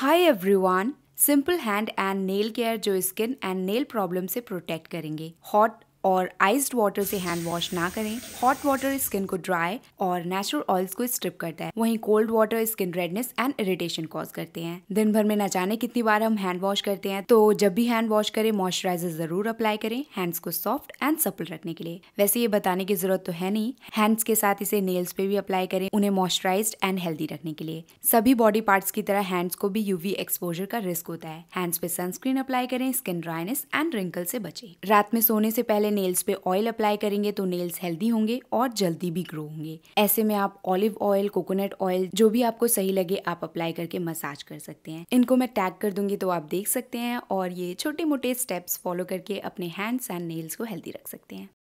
hi everyone simple hand and nail care जो skin and nail problem से protect करेंगे hot और iced water से हैंड वॉश ना करें हॉट वाटर स्किन को ड्राई और नेचुरल ऑयल्स को स्ट्रिप करता है वहीं cold water skin redness and irritation cause करते हैं दिन भर में ना जाने कितनी बार हम हैंड वॉश करते हैं तो जब भी हैंड वॉश करें मॉइस्चराइजर जरूर अप्लाई करें हैंड्स को सॉफ्ट एंड सपल रखने के लिए वैसे ये बताने की जरूरत तो है नहीं हैंड्स के साथ इसे नेल्स पे भी अप्लाई करें उन्हें मॉइस्चराइज एंड हेल्दी रखने के लिए सभी बॉडी पार्ट की तरह हैंड्स को भी यूवी एक्सपोजर का रिस्क होता है हैंड्स पे सनस्क्रीन अप्लाई करें स्किन ड्राइनेस एंड रिंकल से बचे रात में सोने से पहले पहले नेल्स पे ऑयल अप्लाई करेंगे तो नेल्स हेल्दी होंगे और जल्दी भी ग्रो होंगे ऐसे में आप ऑलिव ऑयल कोकोनट ऑयल जो भी आपको सही लगे आप अप्लाई करके मसाज कर सकते हैं इनको मैं टैग कर दूंगी तो आप देख सकते हैं और ये छोटे मोटे स्टेप्स फॉलो करके अपने हैंड्स एंड नेल्स को हेल्दी रख सकते हैं